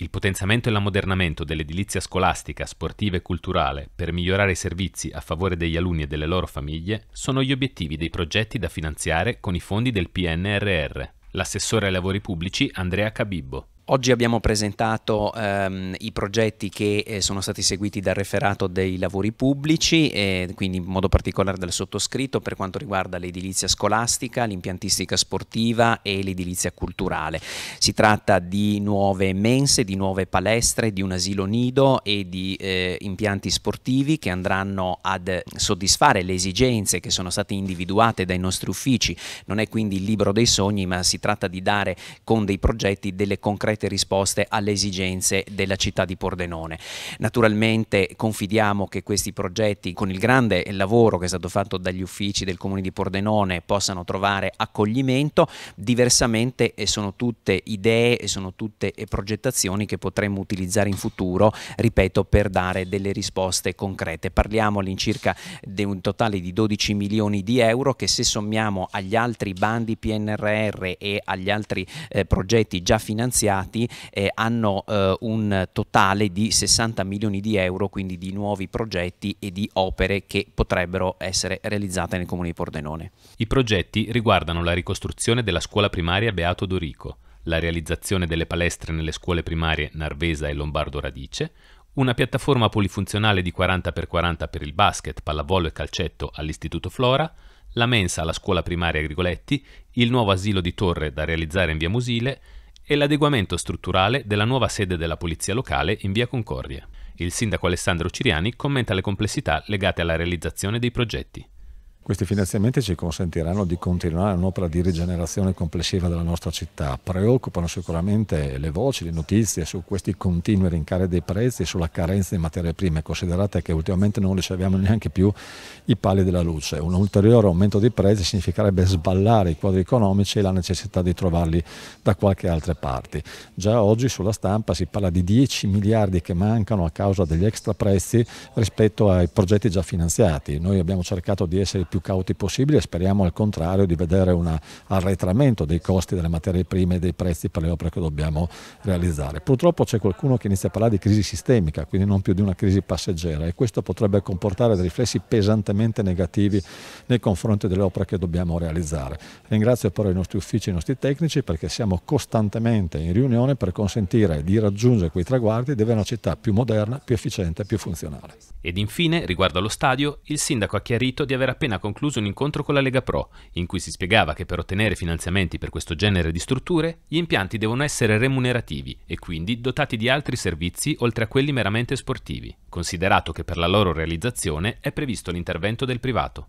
Il potenziamento e l'ammodernamento dell'edilizia scolastica, sportiva e culturale per migliorare i servizi a favore degli alunni e delle loro famiglie sono gli obiettivi dei progetti da finanziare con i fondi del PNRR. L'assessore ai lavori pubblici Andrea Cabibbo. Oggi abbiamo presentato ehm, i progetti che eh, sono stati seguiti dal referato dei lavori pubblici, eh, quindi in modo particolare dal sottoscritto per quanto riguarda l'edilizia scolastica, l'impiantistica sportiva e l'edilizia culturale. Si tratta di nuove mense, di nuove palestre, di un asilo nido e di eh, impianti sportivi che andranno ad soddisfare le esigenze che sono state individuate dai nostri uffici. Non è quindi il libro dei sogni, ma si tratta di dare con dei progetti delle concrete concrete risposte alle esigenze della città di Pordenone. Naturalmente confidiamo che questi progetti, con il grande lavoro che è stato fatto dagli uffici del Comune di Pordenone, possano trovare accoglimento. Diversamente eh, sono tutte idee, sono tutte eh, progettazioni che potremmo utilizzare in futuro, ripeto, per dare delle risposte concrete. Parliamo all'incirca di un totale di 12 milioni di euro che se sommiamo agli altri bandi PNRR e agli altri eh, progetti già finanziati stati eh, hanno eh, un totale di 60 milioni di euro, quindi di nuovi progetti e di opere che potrebbero essere realizzate nel comune di Pordenone. I progetti riguardano la ricostruzione della scuola primaria Beato Dorico, la realizzazione delle palestre nelle scuole primarie Narvesa e Lombardo Radice, una piattaforma polifunzionale di 40x40 per il basket, pallavolo e calcetto all'Istituto Flora, la mensa alla scuola primaria Grigoletti, il nuovo asilo di torre da realizzare in via Musile, e l'adeguamento strutturale della nuova sede della Polizia Locale in via Concordia. Il sindaco Alessandro Ciriani commenta le complessità legate alla realizzazione dei progetti. Questi finanziamenti ci consentiranno di continuare un'opera di rigenerazione complessiva della nostra città. Preoccupano sicuramente le voci, le notizie su questi continui rincari dei prezzi e sulla carenza di materie prime. Considerate che ultimamente non riceviamo neanche più i pali della luce. Un ulteriore aumento dei prezzi significherebbe sballare i quadri economici e la necessità di trovarli da qualche altra parte. Già oggi sulla stampa si parla di 10 miliardi che mancano a causa degli extra prezzi rispetto ai progetti già finanziati. Noi abbiamo cercato di essere più più cauti possibile, speriamo al contrario di vedere un arretramento dei costi delle materie prime e dei prezzi per le opere che dobbiamo realizzare. Purtroppo c'è qualcuno che inizia a parlare di crisi sistemica, quindi non più di una crisi passeggera e questo potrebbe comportare dei riflessi pesantemente negativi nei confronti delle opere che dobbiamo realizzare. Ringrazio però i nostri uffici e i nostri tecnici perché siamo costantemente in riunione per consentire di raggiungere quei traguardi e di avere una città più moderna, più efficiente, e più funzionale. Ed infine, riguardo allo stadio, il sindaco ha chiarito di aver appena ha concluso un incontro con la Lega Pro, in cui si spiegava che per ottenere finanziamenti per questo genere di strutture, gli impianti devono essere remunerativi e quindi dotati di altri servizi oltre a quelli meramente sportivi, considerato che per la loro realizzazione è previsto l'intervento del privato.